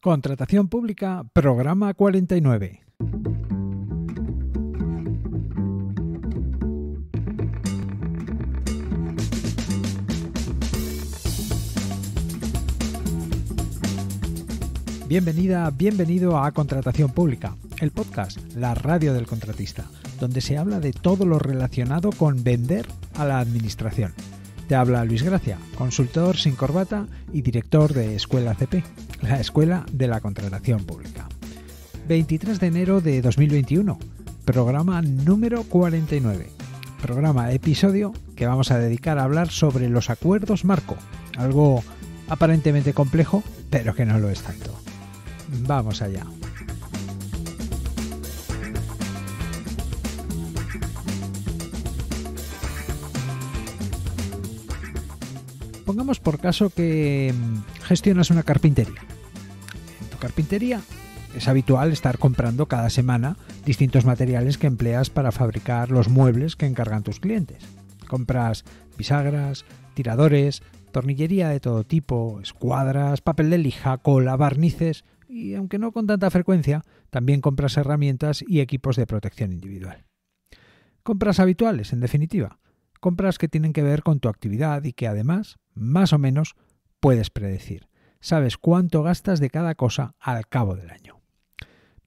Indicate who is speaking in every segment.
Speaker 1: Contratación Pública, programa 49. Bienvenida, bienvenido a Contratación Pública, el podcast, la radio del contratista, donde se habla de todo lo relacionado con vender a la administración. Te habla Luis Gracia, consultor sin corbata y director de Escuela CP, la Escuela de la Contratación Pública. 23 de enero de 2021, programa número 49, programa episodio que vamos a dedicar a hablar sobre los acuerdos marco, algo aparentemente complejo, pero que no lo es tanto. Vamos allá. pongamos por caso que mm, gestionas una carpintería. En tu carpintería es habitual estar comprando cada semana distintos materiales que empleas para fabricar los muebles que encargan tus clientes. Compras bisagras, tiradores, tornillería de todo tipo, escuadras, papel de lija, cola, barnices y, aunque no con tanta frecuencia, también compras herramientas y equipos de protección individual. Compras habituales, en definitiva, compras que tienen que ver con tu actividad y que además, más o menos, puedes predecir. Sabes cuánto gastas de cada cosa al cabo del año.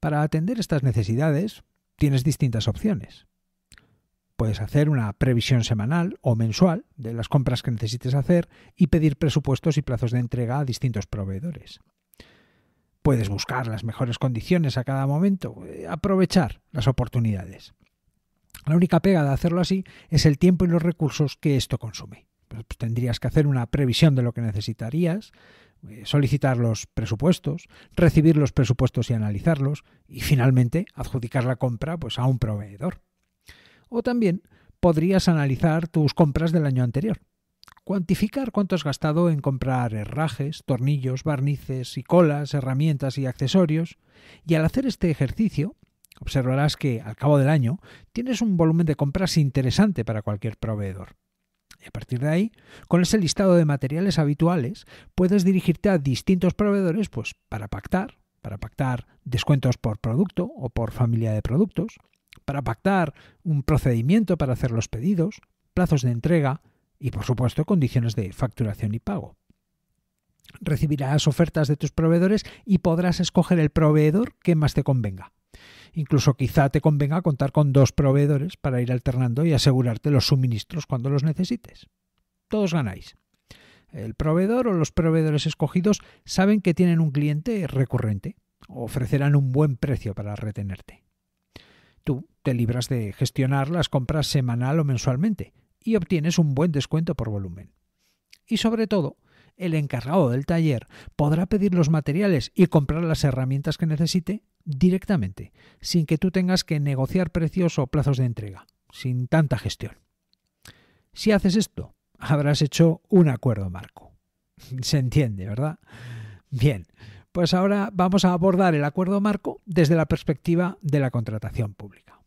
Speaker 1: Para atender estas necesidades, tienes distintas opciones. Puedes hacer una previsión semanal o mensual de las compras que necesites hacer y pedir presupuestos y plazos de entrega a distintos proveedores. Puedes buscar las mejores condiciones a cada momento, eh, aprovechar las oportunidades. La única pega de hacerlo así es el tiempo y los recursos que esto consume. Pues, pues, tendrías que hacer una previsión de lo que necesitarías, eh, solicitar los presupuestos, recibir los presupuestos y analizarlos, y finalmente adjudicar la compra pues, a un proveedor. O también podrías analizar tus compras del año anterior, cuantificar cuánto has gastado en comprar herrajes, tornillos, barnices y colas, herramientas y accesorios, y al hacer este ejercicio Observarás que al cabo del año tienes un volumen de compras interesante para cualquier proveedor. Y a partir de ahí, con ese listado de materiales habituales, puedes dirigirte a distintos proveedores pues, para pactar, para pactar descuentos por producto o por familia de productos, para pactar un procedimiento para hacer los pedidos, plazos de entrega y, por supuesto, condiciones de facturación y pago. Recibirás ofertas de tus proveedores y podrás escoger el proveedor que más te convenga. Incluso quizá te convenga contar con dos proveedores para ir alternando y asegurarte los suministros cuando los necesites. Todos ganáis. El proveedor o los proveedores escogidos saben que tienen un cliente recurrente. Ofrecerán un buen precio para retenerte. Tú te libras de gestionar las compras semanal o mensualmente y obtienes un buen descuento por volumen. Y sobre todo, el encargado del taller podrá pedir los materiales y comprar las herramientas que necesite directamente, sin que tú tengas que negociar precios o plazos de entrega, sin tanta gestión. Si haces esto, habrás hecho un acuerdo marco. Se entiende, ¿verdad? Bien, pues ahora vamos a abordar el acuerdo marco desde la perspectiva de la contratación pública.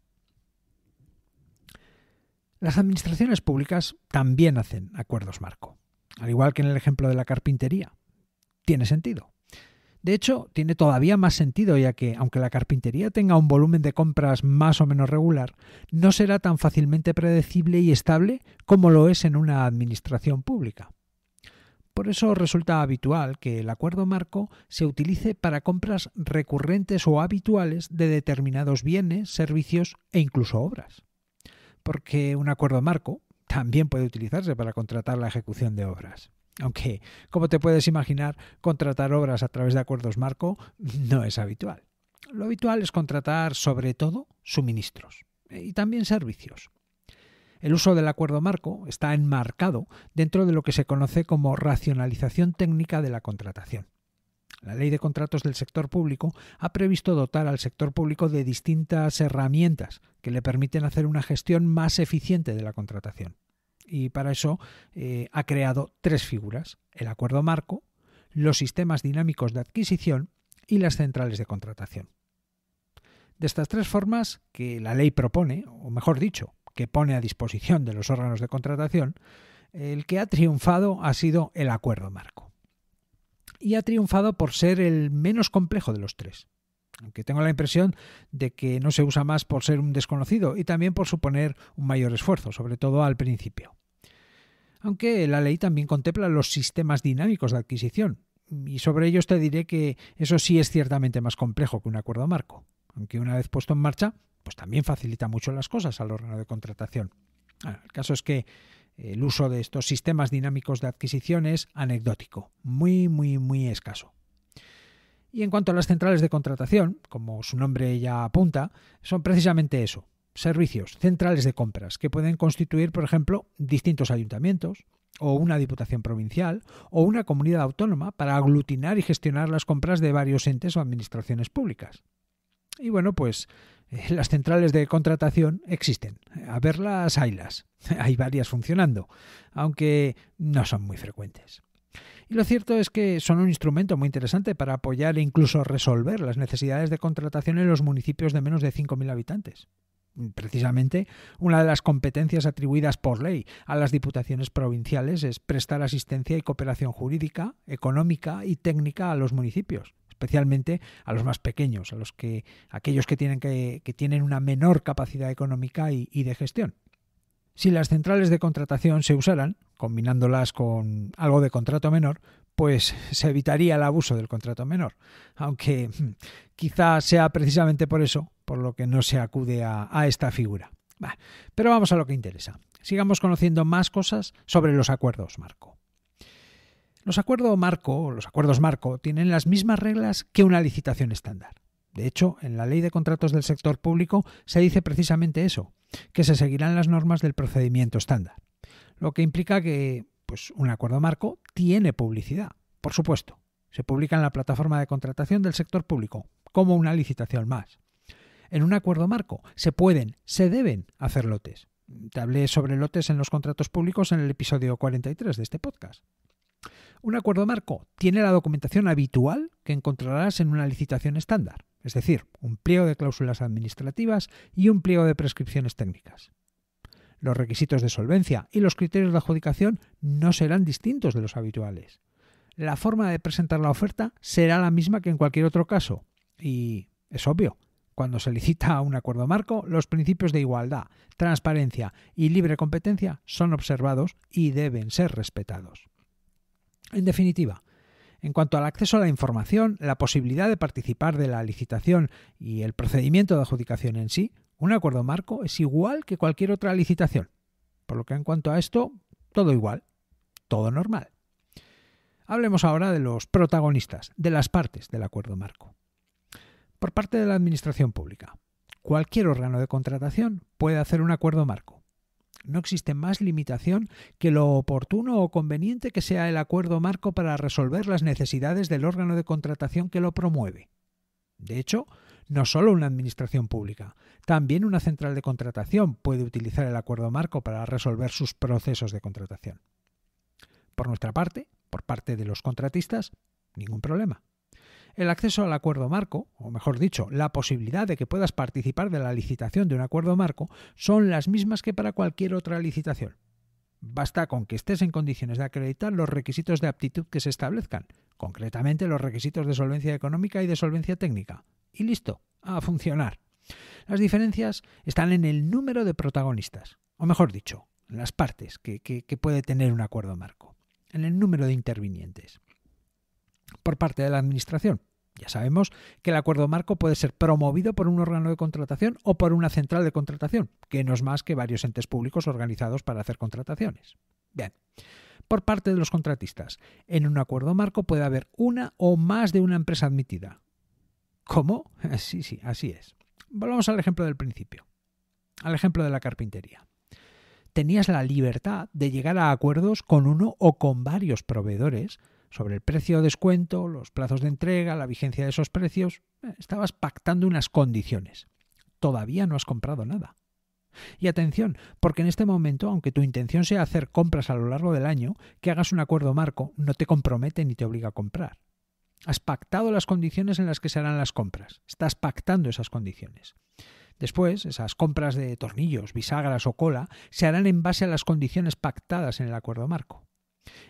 Speaker 1: Las administraciones públicas también hacen acuerdos marco. Al igual que en el ejemplo de la carpintería. Tiene sentido. De hecho, tiene todavía más sentido ya que, aunque la carpintería tenga un volumen de compras más o menos regular, no será tan fácilmente predecible y estable como lo es en una administración pública. Por eso resulta habitual que el acuerdo marco se utilice para compras recurrentes o habituales de determinados bienes, servicios e incluso obras. Porque un acuerdo marco, también puede utilizarse para contratar la ejecución de obras. Aunque, como te puedes imaginar, contratar obras a través de acuerdos marco no es habitual. Lo habitual es contratar sobre todo suministros y también servicios. El uso del acuerdo marco está enmarcado dentro de lo que se conoce como racionalización técnica de la contratación. La Ley de Contratos del Sector Público ha previsto dotar al sector público de distintas herramientas que le permiten hacer una gestión más eficiente de la contratación. Y para eso eh, ha creado tres figuras, el acuerdo marco, los sistemas dinámicos de adquisición y las centrales de contratación. De estas tres formas que la ley propone, o mejor dicho, que pone a disposición de los órganos de contratación, el que ha triunfado ha sido el acuerdo marco y ha triunfado por ser el menos complejo de los tres. Aunque tengo la impresión de que no se usa más por ser un desconocido y también por suponer un mayor esfuerzo, sobre todo al principio. Aunque la ley también contempla los sistemas dinámicos de adquisición, y sobre ellos te diré que eso sí es ciertamente más complejo que un acuerdo marco, aunque una vez puesto en marcha, pues también facilita mucho las cosas al órgano de contratación. Ah, el caso es que el uso de estos sistemas dinámicos de adquisición es anecdótico, muy, muy, muy escaso. Y en cuanto a las centrales de contratación, como su nombre ya apunta, son precisamente eso, servicios, centrales de compras, que pueden constituir, por ejemplo, distintos ayuntamientos, o una diputación provincial, o una comunidad autónoma para aglutinar y gestionar las compras de varios entes o administraciones públicas. Y bueno, pues eh, las centrales de contratación existen. A verlas, haylas. Hay varias funcionando, aunque no son muy frecuentes. Y lo cierto es que son un instrumento muy interesante para apoyar e incluso resolver las necesidades de contratación en los municipios de menos de 5.000 habitantes. Precisamente, una de las competencias atribuidas por ley a las diputaciones provinciales es prestar asistencia y cooperación jurídica, económica y técnica a los municipios especialmente a los más pequeños, a los que, aquellos que tienen, que, tienen una menor capacidad económica y, de gestión. Si las centrales de contratación se usaran, combinándolas con algo de contrato menor, pues se evitaría el abuso del contrato menor. Aunque hmm, quizás sea precisamente por eso por lo que no se acude a, esta figura. pero vamos a lo que interesa. Sigamos conociendo más cosas sobre los acuerdos, Marco. Los acuerdos marco, los acuerdos marco, tienen las mismas reglas que una licitación estándar. De hecho, en la Ley de Contratos del Sector Público se dice precisamente eso, que se seguirán las normas del procedimiento estándar. Lo que implica que pues, un acuerdo marco tiene publicidad, por supuesto. Se publica en la plataforma de contratación del sector público, como una licitación más. En un acuerdo marco se pueden, se deben hacer lotes. Te hablé sobre lotes en los contratos públicos en el episodio 43 de este podcast. Un acuerdo marco tiene la documentación habitual que encontrarás en una licitación estándar, es decir, un pliego de cláusulas administrativas y un pliego de prescripciones técnicas. Los requisitos de solvencia y los criterios de adjudicación no serán distintos de los habituales. La forma de presentar la oferta será la misma que en cualquier otro caso. Y es obvio, cuando se licita un acuerdo marco, los principios de igualdad, transparencia y libre competencia son observados y deben ser respetados. En definitiva, en cuanto al acceso a la información, la posibilidad de participar de la licitación y el procedimiento de adjudicación en sí, un acuerdo marco es igual que cualquier otra licitación. Por lo que en cuanto a esto, todo igual, todo normal. Hablemos ahora de los protagonistas, de las partes del acuerdo marco. Por parte de la Administración Pública, cualquier órgano de contratación puede hacer un acuerdo marco, no existe más limitación que lo oportuno o conveniente que sea el acuerdo marco para resolver las necesidades del órgano de contratación que lo promueve. De hecho, no solo una administración pública, también una central de contratación puede utilizar el acuerdo marco para resolver sus procesos de contratación. Por nuestra parte, por parte de los contratistas, ningún problema. El acceso al acuerdo marco, o mejor dicho, la posibilidad de que puedas participar de la licitación de un acuerdo marco, son las mismas que para cualquier otra licitación. Basta con que estés en condiciones de acreditar los requisitos de aptitud que se establezcan, concretamente los requisitos de solvencia económica y de solvencia técnica. Y listo, a funcionar. Las diferencias están en el número de protagonistas, o mejor dicho, en las partes que, que puede tener un acuerdo marco, en el número de intervinientes por parte de la Administración. Ya sabemos que el acuerdo marco puede ser promovido por un órgano de contratación o por una central de contratación, que no es más que varios entes públicos organizados para hacer contrataciones. Bien. Por parte de los contratistas, en un acuerdo marco puede haber una o más de una empresa admitida. ¿Cómo? Sí, sí, así es. Volvamos al ejemplo del principio, al ejemplo de la carpintería. Tenías la libertad de llegar a acuerdos con uno o con varios proveedores sobre el precio de descuento, los plazos de entrega, la vigencia de esos precios, eh, estabas pactando unas condiciones. Todavía no has comprado nada. Y atención, porque en este momento, aunque tu intención sea hacer compras a lo largo del año, que hagas un acuerdo marco no te compromete ni te obliga a comprar. Has pactado las condiciones en las que se harán las compras. Estás pactando esas condiciones. Después, esas compras de tornillos, bisagras o cola se harán en base a las condiciones pactadas en el acuerdo marco.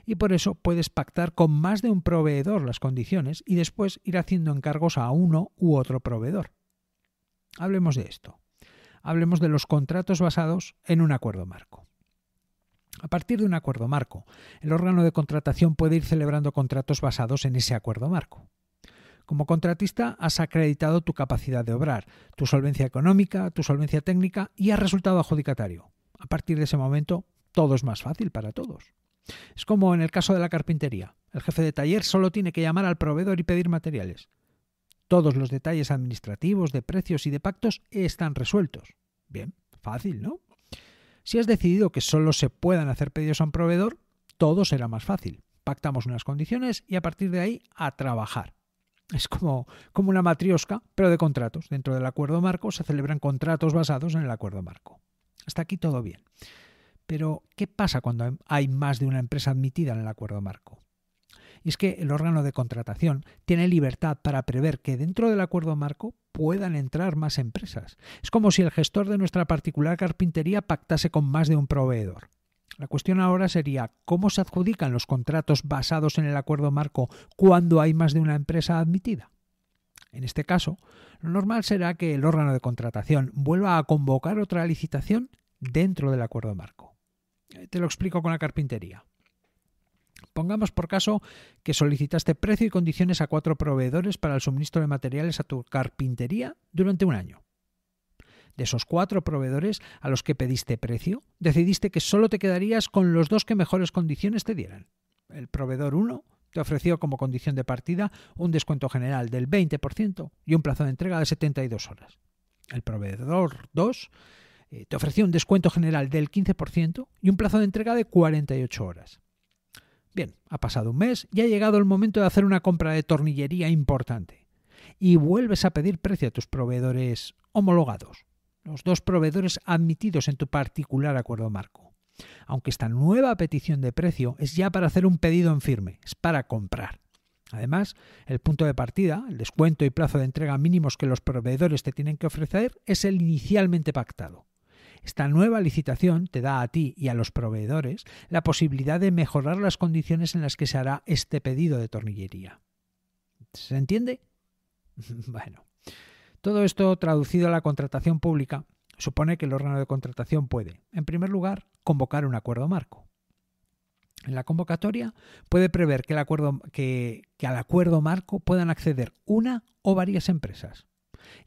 Speaker 1: Y por eso puedes pactar con más de un proveedor las condiciones y después ir haciendo encargos a uno u otro proveedor. Hablemos de esto. Hablemos de los contratos basados en un acuerdo marco. A partir de un acuerdo marco, el órgano de contratación puede ir celebrando contratos basados en ese acuerdo marco. Como contratista has acreditado tu capacidad de obrar, tu solvencia económica, tu solvencia técnica y has resultado adjudicatario. A partir de ese momento, todo es más fácil para todos. Es como en el caso de la carpintería. El jefe de taller solo tiene que llamar al proveedor y pedir materiales. Todos los detalles administrativos, de precios y de pactos están resueltos. Bien, fácil, ¿no? Si has decidido que solo se puedan hacer pedidos a un proveedor, todo será más fácil. Pactamos unas condiciones y a partir de ahí a trabajar. Es como, una matriosca, pero de contratos. Dentro del acuerdo marco se celebran contratos basados en el acuerdo marco. Hasta aquí todo bien. Pero, ¿qué pasa cuando hay más de una empresa admitida en el acuerdo marco? Y es que el órgano de contratación tiene libertad para prever que dentro del acuerdo marco puedan entrar más empresas. Es como si el gestor de nuestra particular carpintería pactase con más de un proveedor. La cuestión ahora sería cómo se adjudican los contratos basados en el acuerdo marco cuando hay más de una empresa admitida. En este caso, lo normal será que el órgano de contratación vuelva a convocar otra licitación dentro del acuerdo marco. Eh, te lo explico con la carpintería. Pongamos por caso que solicitaste precio y condiciones a cuatro proveedores para el suministro de materiales a tu carpintería durante un año. De esos cuatro proveedores a los que pediste precio, decidiste que solo te quedarías con los dos que mejores condiciones te dieran. El proveedor 1 te ofreció como condición de partida un descuento general del 20% y un plazo de entrega de 72 horas. El proveedor 2 eh, te ofrecía un descuento general del 15% y un plazo de entrega de 48 horas. Bien, ha pasado un mes y ha llegado el momento de hacer una compra de tornillería importante. Y vuelves a pedir precio a tus proveedores homologados, los dos proveedores admitidos en tu particular acuerdo marco. Aunque esta nueva petición de precio es ya para hacer un pedido en firme, es para comprar. Además, el punto de partida, el descuento y plazo de entrega mínimos que los proveedores te tienen que ofrecer es el inicialmente pactado. Esta nueva licitación te da a ti y a los proveedores la posibilidad de mejorar las condiciones en las que se hará este pedido de tornillería. ¿Se entiende? bueno. Todo esto traducido a la contratación pública supone que el órgano de contratación puede, en primer lugar, convocar un acuerdo marco. En la convocatoria puede prever que, que al acuerdo marco puedan acceder una o varias empresas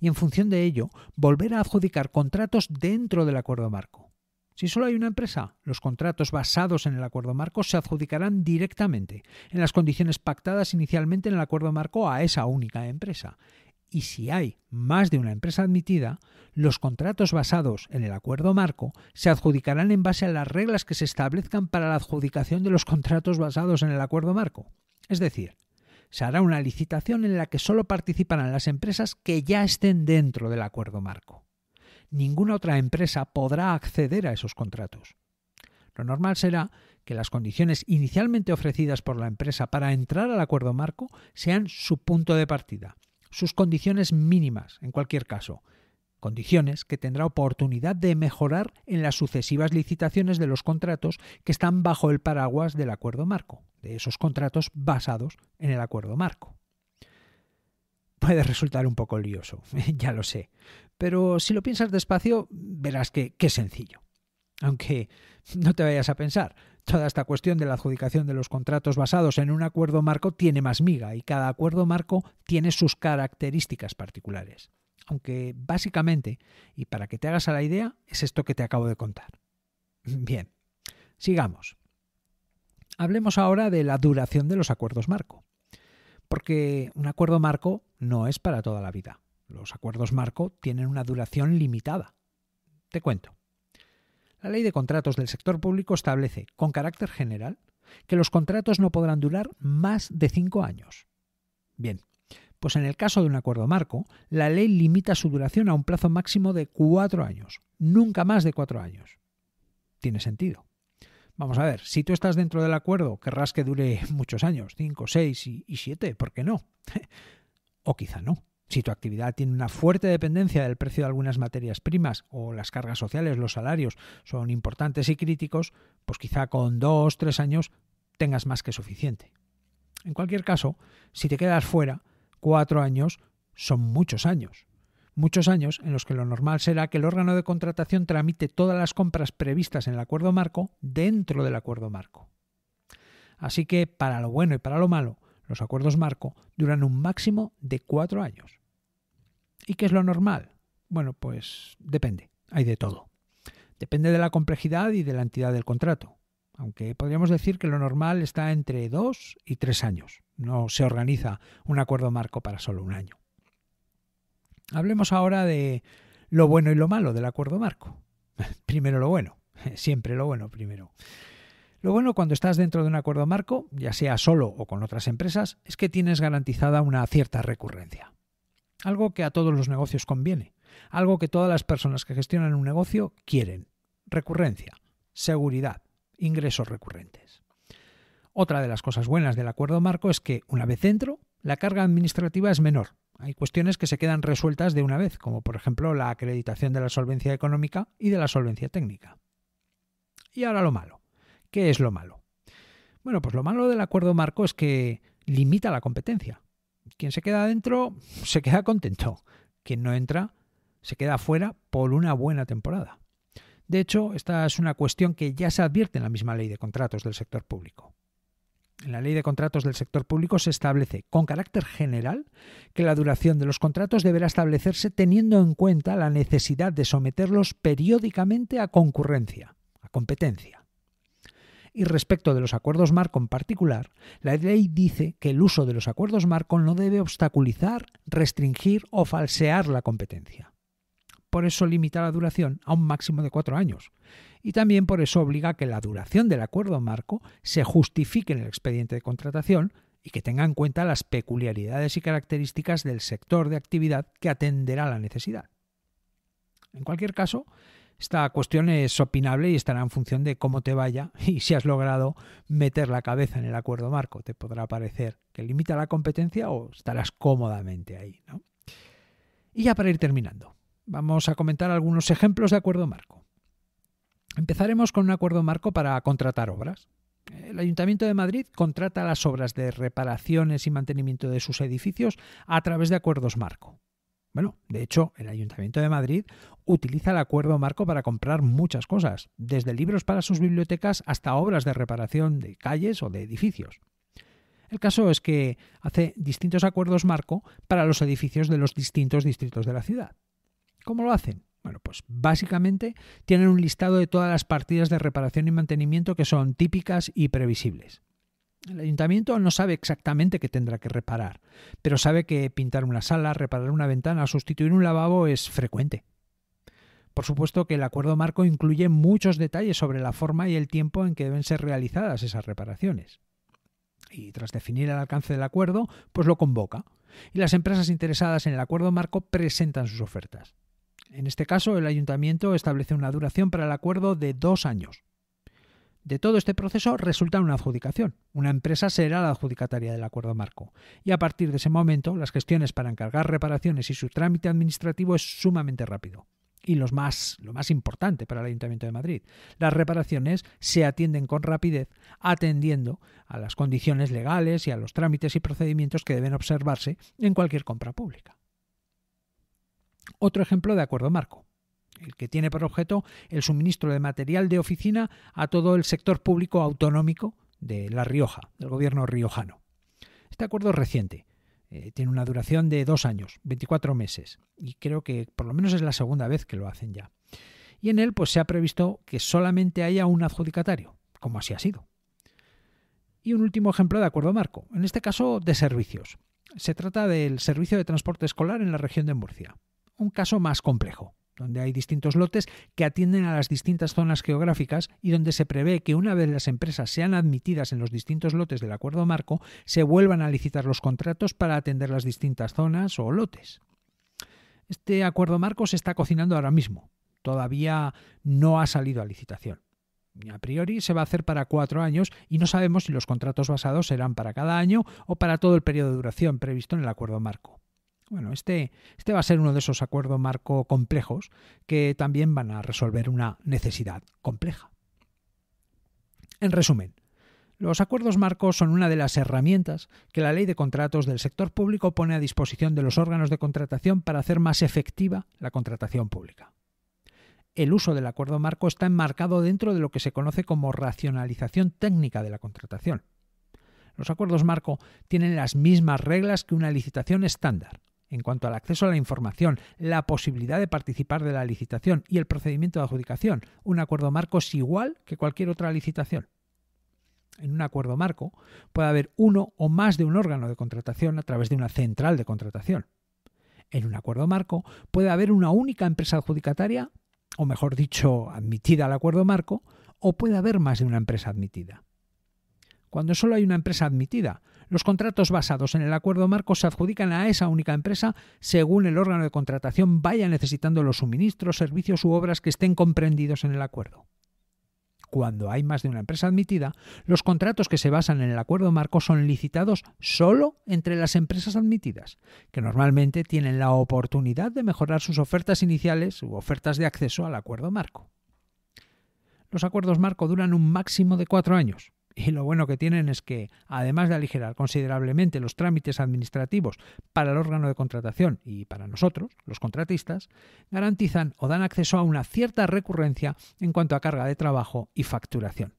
Speaker 1: y en función de ello volver a adjudicar contratos dentro del acuerdo marco. Si solo hay una empresa, los contratos basados en el acuerdo marco se adjudicarán directamente en las condiciones pactadas inicialmente en el acuerdo marco a esa única empresa. Y si hay más de una empresa admitida, los contratos basados en el acuerdo marco se adjudicarán en base a las reglas que se establezcan para la adjudicación de los contratos basados en el acuerdo marco. Es decir, se hará una licitación en la que solo participarán las empresas que ya estén dentro del acuerdo marco. Ninguna otra empresa podrá acceder a esos contratos. Lo normal será que las condiciones inicialmente ofrecidas por la empresa para entrar al acuerdo marco sean su punto de partida, sus condiciones mínimas, en cualquier caso, condiciones que tendrá oportunidad de mejorar en las sucesivas licitaciones de los contratos que están bajo el paraguas del acuerdo marco, de esos contratos basados en el acuerdo marco. Puede resultar un poco lioso, ya lo sé, pero si lo piensas despacio verás que qué sencillo. Aunque no te vayas a pensar, toda esta cuestión de la adjudicación de los contratos basados en un acuerdo marco tiene más miga y cada acuerdo marco tiene sus características particulares aunque básicamente, y para que te hagas a la idea, es esto que te acabo de contar. Bien, sigamos. Hablemos ahora de la duración de los acuerdos marco, porque un acuerdo marco no es para toda la vida. Los acuerdos marco tienen una duración limitada. Te cuento. La ley de contratos del sector público establece, con carácter general, que los contratos no podrán durar más de cinco años. Bien, pues en el caso de un acuerdo marco, la ley limita su duración a un plazo máximo de cuatro años, nunca más de cuatro años. Tiene sentido. Vamos a ver, si tú estás dentro del acuerdo, querrás que dure muchos años, cinco, seis y, siete, ¿por qué no? o quizá no. Si tu actividad tiene una fuerte dependencia del precio de algunas materias primas o las cargas sociales, los salarios son importantes y críticos, pues quizá con dos, tres años tengas más que suficiente. En cualquier caso, si te quedas fuera, Cuatro años son muchos años. Muchos años en los que lo normal será que el órgano de contratación tramite todas las compras previstas en el acuerdo marco dentro del acuerdo marco. Así que, para lo bueno y para lo malo, los acuerdos marco duran un máximo de cuatro años. ¿Y qué es lo normal? Bueno, pues depende, hay de todo. Depende de la complejidad y de la entidad del contrato aunque podríamos decir que lo normal está entre dos y tres años. No se organiza un acuerdo marco para solo un año. Hablemos ahora de lo bueno y lo malo del acuerdo marco. primero lo bueno, siempre lo bueno primero. Lo bueno cuando estás dentro de un acuerdo marco, ya sea solo o con otras empresas, es que tienes garantizada una cierta recurrencia. Algo que a todos los negocios conviene, algo que todas las personas que gestionan un negocio quieren. Recurrencia, seguridad, ingresos recurrentes. Otra de las cosas buenas del acuerdo marco es que, una vez dentro, la carga administrativa es menor. Hay cuestiones que se quedan resueltas de una vez, como por ejemplo la acreditación de la solvencia económica y de la solvencia técnica. Y ahora lo malo. ¿Qué es lo malo? Bueno, pues lo malo del acuerdo marco es que limita la competencia. Quien se queda dentro se queda contento. Quien no entra se queda fuera por una buena temporada. De hecho, esta es una cuestión que ya se advierte en la misma ley de contratos del sector público. En la ley de contratos del sector público se establece con carácter general que la duración de los contratos deberá establecerse teniendo en cuenta la necesidad de someterlos periódicamente a concurrencia, a competencia. Y respecto de los acuerdos marco en particular, la ley dice que el uso de los acuerdos marco no debe obstaculizar, restringir o falsear la competencia. Por eso limita la duración a un máximo de cuatro años. Y también por eso obliga a que la duración del acuerdo marco se justifique en el expediente de contratación y que tenga en cuenta las peculiaridades y características del sector de actividad que atenderá la necesidad. En cualquier caso, esta cuestión es opinable y estará en función de cómo te vaya y si has logrado meter la cabeza en el acuerdo marco. Te podrá parecer que limita la competencia o estarás cómodamente ahí. Y ya para ir terminando, Vamos a comentar algunos ejemplos de acuerdo marco. Empezaremos con un acuerdo marco para contratar obras. El Ayuntamiento de Madrid contrata las obras de reparaciones y mantenimiento de sus edificios a través de acuerdos marco. Bueno, de hecho, el Ayuntamiento de Madrid utiliza el acuerdo marco para comprar muchas cosas, desde libros para sus bibliotecas hasta obras de reparación de calles o de edificios. El caso es que hace distintos acuerdos marco para los edificios de los distintos distritos de la ciudad. ¿Cómo lo hacen? Bueno, pues básicamente tienen un listado de todas las partidas de reparación y mantenimiento que son típicas y previsibles. El ayuntamiento no sabe exactamente qué tendrá que reparar, pero sabe que pintar una sala, reparar una ventana, sustituir un lavabo es frecuente. Por supuesto que el acuerdo marco incluye muchos detalles sobre la forma y el tiempo en que deben ser realizadas esas reparaciones. Y tras definir el alcance del acuerdo, pues lo convoca. Y las empresas interesadas en el acuerdo marco presentan sus ofertas. En este caso, el ayuntamiento establece una duración para el acuerdo de dos años. De todo este proceso resulta una adjudicación. Una empresa será la adjudicataria del acuerdo marco. Y a partir de ese momento, las gestiones para encargar reparaciones y su trámite administrativo es sumamente rápido. Y lo más importante para el Ayuntamiento de Madrid, las reparaciones se atienden con rapidez, atendiendo a las condiciones legales y a los trámites y procedimientos que deben observarse en cualquier compra pública. Otro ejemplo de acuerdo marco, el que tiene por objeto el suministro de material de oficina a todo el sector público autonómico de La Rioja, del gobierno riojano. Este acuerdo es reciente, eh, tiene una duración de dos años, 24 meses, y creo que por lo menos es la segunda vez que lo hacen ya. Y en él pues, se ha previsto que solamente haya un adjudicatario, como así ha sido. Y un último ejemplo de acuerdo marco, en este caso de servicios. Se trata del servicio de transporte escolar en la región de Murcia un caso más complejo, donde hay distintos lotes que atienden a las distintas zonas geográficas y donde se prevé que una vez las empresas sean admitidas en los distintos lotes del acuerdo marco, se vuelvan a licitar los contratos para atender las distintas zonas o lotes. Este acuerdo marco se está cocinando ahora mismo, todavía no ha salido a licitación. A priori se va a hacer para cuatro años y no sabemos si los contratos basados serán para cada año o para todo el periodo de duración previsto en el acuerdo marco. Bueno, este, este va a ser uno de esos acuerdos marco complejos que también van a resolver una necesidad compleja. En resumen, los acuerdos marco son una de las herramientas que la ley de contratos del sector público pone a disposición de los órganos de contratación para hacer más efectiva la contratación pública. El uso del acuerdo marco está enmarcado dentro de lo que se conoce como racionalización técnica de la contratación. Los acuerdos marco tienen las mismas reglas que una licitación estándar, en cuanto al acceso a la información, la posibilidad de participar de la licitación y el procedimiento de adjudicación. Un acuerdo marco es igual que cualquier otra licitación. En un acuerdo marco puede haber uno o más de un órgano de contratación a través de una central de contratación. En un acuerdo marco puede haber una única empresa adjudicataria, o mejor dicho, admitida al acuerdo marco, o puede haber más de una empresa admitida. Cuando solo hay una empresa admitida, los contratos basados en el acuerdo marco se adjudican a esa única empresa según el órgano de contratación vaya necesitando los suministros, servicios u obras que estén comprendidos en el acuerdo. Cuando hay más de una empresa admitida, los contratos que se basan en el acuerdo marco son licitados solo entre las empresas admitidas, que normalmente tienen la oportunidad de mejorar sus ofertas iniciales u ofertas de acceso al acuerdo marco. Los acuerdos marco duran un máximo de cuatro años, y lo bueno que tienen es que, además de aligerar considerablemente los trámites administrativos para el órgano de contratación y para nosotros, los contratistas, garantizan o dan acceso a una cierta recurrencia en cuanto a carga de trabajo y facturación.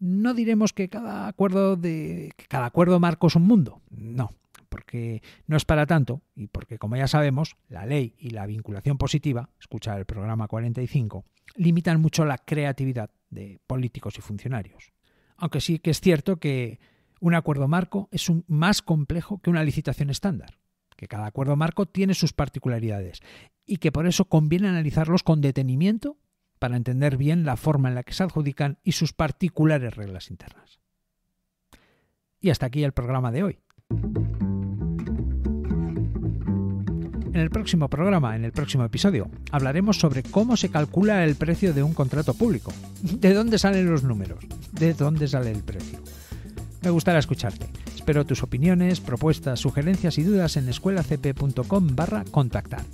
Speaker 1: No diremos que cada acuerdo, de, cada acuerdo marco es un mundo, no, porque no es para tanto y porque, como ya sabemos, la ley y la vinculación positiva, escuchar el programa 45, limitan mucho la creatividad de políticos y funcionarios aunque sí que es cierto que un acuerdo marco es un, más complejo que una licitación estándar, que cada acuerdo marco tiene sus particularidades y que por eso conviene analizarlos con detenimiento para entender bien la forma en la que se adjudican y sus particulares reglas internas. Y hasta aquí el programa de hoy. En el próximo programa, en el próximo episodio, hablaremos sobre cómo se calcula el precio de un contrato público, de dónde salen los números de dónde sale el precio. Me gustará escucharte. Espero tus opiniones, propuestas, sugerencias y dudas en escuelacp.com barra contactar.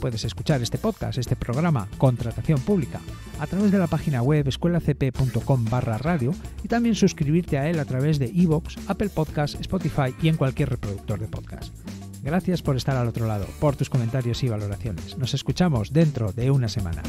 Speaker 1: Puedes escuchar este podcast, este programa, Contratación Pública, a través de la página web escuelacp.com barra radio y también suscribirte a él a través de iVoox, Apple Podcast, Spotify y en cualquier reproductor de podcast. Gracias por estar al otro lado, por tus comentarios y valoraciones. Nos escuchamos dentro de una semana.